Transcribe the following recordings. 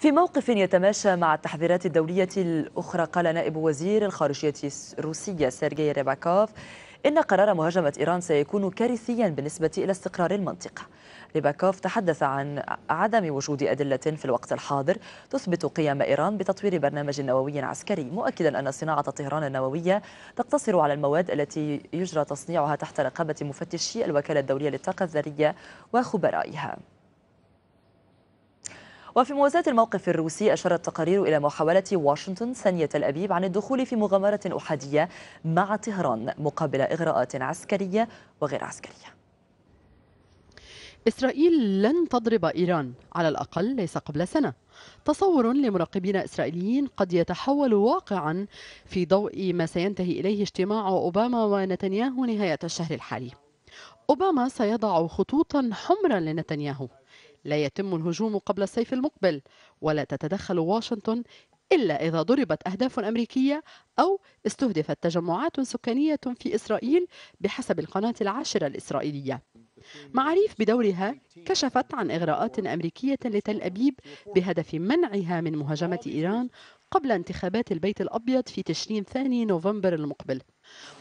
في موقف يتماشى مع التحذيرات الدولية الأخرى قال نائب وزير الخارجية الروسية سيرجي ريباكوف إن قرار مهاجمة إيران سيكون كارثيا بالنسبة إلى استقرار المنطقة ريباكوف تحدث عن عدم وجود أدلة في الوقت الحاضر تثبت قيام إيران بتطوير برنامج نووي عسكري مؤكدا أن صناعة طهران النووية تقتصر على المواد التي يجرى تصنيعها تحت رقابة مفتشي الوكالة الدولية للطاقة الذرية وخبرائها وفي موازاة الموقف الروسي أشارت تقارير إلى محاولة واشنطن ثانية تل أبيب عن الدخول في مغامرة أحادية مع طهران مقابل إغراءات عسكرية وغير عسكرية إسرائيل لن تضرب إيران على الأقل ليس قبل سنة تصور لمراقبين إسرائيليين قد يتحول واقعا في ضوء ما سينتهي إليه اجتماع أوباما ونتنياهو نهاية الشهر الحالي أوباما سيضع خطوطا حمرا لنتنياهو لا يتم الهجوم قبل الصيف المقبل ولا تتدخل واشنطن إلا إذا ضربت أهداف أمريكية أو استهدفت تجمعات سكانية في إسرائيل بحسب القناة العاشرة الإسرائيلية. معاريف بدورها كشفت عن إغراءات أمريكية لتل أبيب بهدف منعها من مهاجمة إيران قبل انتخابات البيت الأبيض في تشرين ثاني نوفمبر المقبل.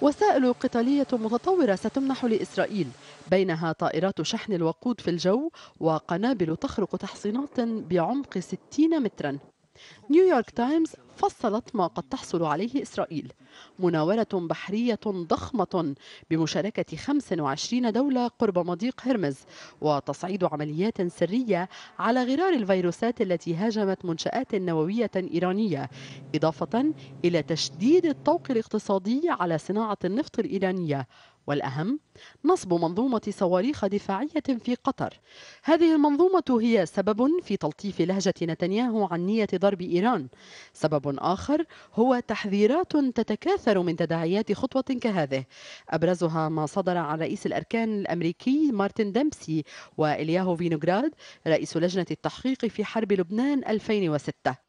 وسائل قتالية متطورة ستمنح لإسرائيل بينها طائرات شحن الوقود في الجو وقنابل تخرق تحصينات بعمق 60 متراً نيويورك تايمز فصلت ما قد تحصل عليه إسرائيل مناورة بحرية ضخمة بمشاركة 25 دولة قرب مضيق هرمز وتصعيد عمليات سرية على غرار الفيروسات التي هاجمت منشآت نووية إيرانية إضافة إلى تشديد الطوق الاقتصادي على صناعة النفط الإيرانية والأهم نصب منظومة صواريخ دفاعية في قطر هذه المنظومة هي سبب في تلطيف لهجة نتنياهو عن نية ضرب إيران سبب آخر هو تحذيرات تتكاثر من تداعيات خطوة كهذه أبرزها ما صدر عن رئيس الأركان الأمريكي مارتن ديمسي وإلياهو فينوغراد رئيس لجنة التحقيق في حرب لبنان 2006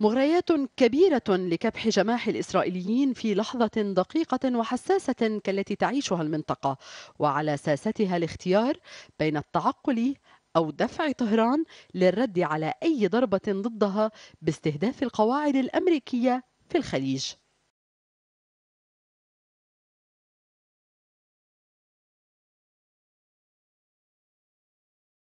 مغريات كبيرة لكبح جماح الإسرائيليين في لحظة دقيقة وحساسة كالتي تعيشها المنطقة وعلى ساستها الاختيار بين التعقل أو دفع طهران للرد على أي ضربة ضدها باستهداف القواعد الأمريكية في الخليج